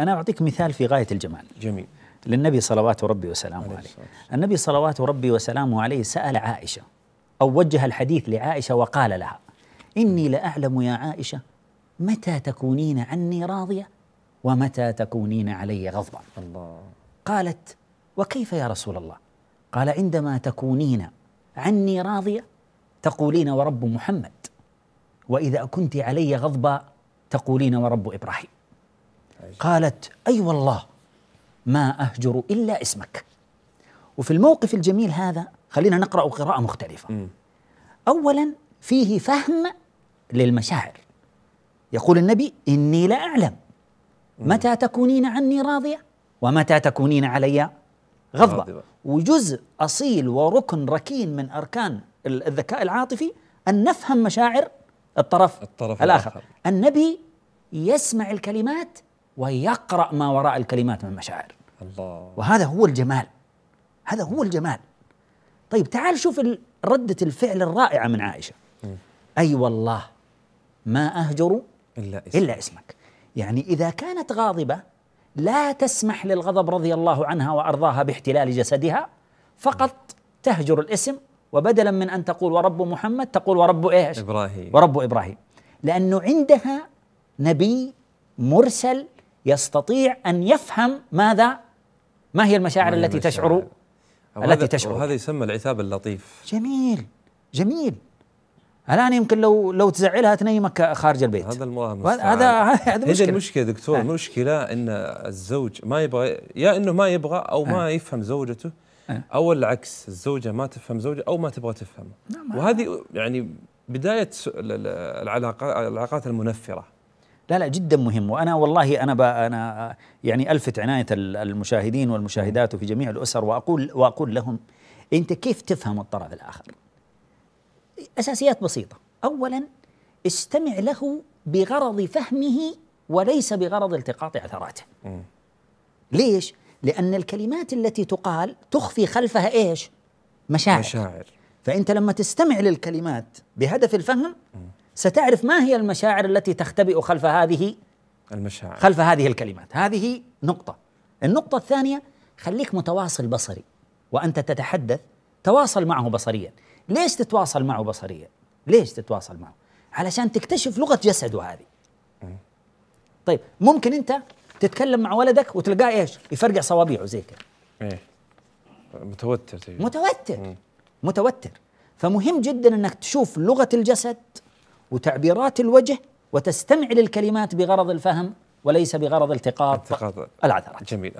أنا أعطيك مثال في غاية الجمال جميل للنبي صلوات ربي وسلامه عليه, عليه. النبي صلوات ربي وسلامه عليه سأل عائشة أو وجه الحديث لعائشة وقال لها إني لأعلم يا عائشة متى تكونين عني راضية ومتى تكونين علي غضبا الله قالت وكيف يا رسول الله قال عندما تكونين عني راضية تقولين ورب محمد وإذا كنت علي غضبا تقولين ورب إبراهيم قالت أي والله ما أهجر إلا اسمك وفي الموقف الجميل هذا خلينا نقرأ قراءة مختلفة أولا فيه فهم للمشاعر يقول النبي إني لا أعلم متى تكونين عني راضية ومتى تكونين علي غضبة وجزء أصيل وركن ركين من أركان الذكاء العاطفي أن نفهم مشاعر الطرف, الطرف الآخر. الآخر النبي يسمع الكلمات ويقرأ ما وراء الكلمات من مشاعر الله وهذا هو الجمال هذا هو الجمال طيب تعال شوف ردة الفعل الرائعة من عائشة أي أي والله ما أهجر إلا اسمك, إلا اسمك يعني إذا كانت غاضبة لا تسمح للغضب رضي الله عنها وأرضاها باحتلال جسدها فقط تهجر الاسم وبدلا من أن تقول ورب محمد تقول ورب إيش إبراهيم ورب إبراهيم لأنه عندها نبي مرسل يستطيع ان يفهم ماذا ما هي المشاعر التي المشاعر. تشعر التي تشعر وهذا يسمى العتاب اللطيف جميل جميل الان يمكن لو لو تزعلها تنيمك خارج البيت هذا الله هذا هذا مشكله المشكله دكتور مشكله آه. المشكله ان الزوج ما يبغى يا انه ما يبغى او ما آه. يفهم زوجته آه. او العكس الزوجه ما تفهم زوجها او ما تبغى تفهمه نعم. وهذه يعني بدايه العلاقات العلاقات المنفره لا لا جدا مهم وانا والله انا انا يعني الفت عنايه المشاهدين والمشاهدات وفي جميع الاسر واقول واقول لهم انت كيف تفهم الطرف الاخر؟ اساسيات بسيطه، اولا استمع له بغرض فهمه وليس بغرض التقاط عثراته. ليش؟ لان الكلمات التي تقال تخفي خلفها ايش؟ مشاعر. مشاعر. فانت لما تستمع للكلمات بهدف الفهم ستعرف ما هي المشاعر التي تختبئ خلف هذه المشاعر خلف هذه الكلمات هذه نقطة النقطة الثانية خليك متواصل بصري وأنت تتحدث تواصل معه بصريا ليش تتواصل معه بصريا ليش تتواصل معه علشان تكتشف لغة جسده هذه طيب ممكن أنت تتكلم مع ولدك وتلقاه إيش يفرقع صوابيعه زي كذا إيه متوتر تجي. متوتر مم. متوتر فمهم جدا أنك تشوف لغة الجسد وتعبيرات الوجه وتستمع للكلمات بغرض الفهم وليس بغرض التقاط العثرات جميل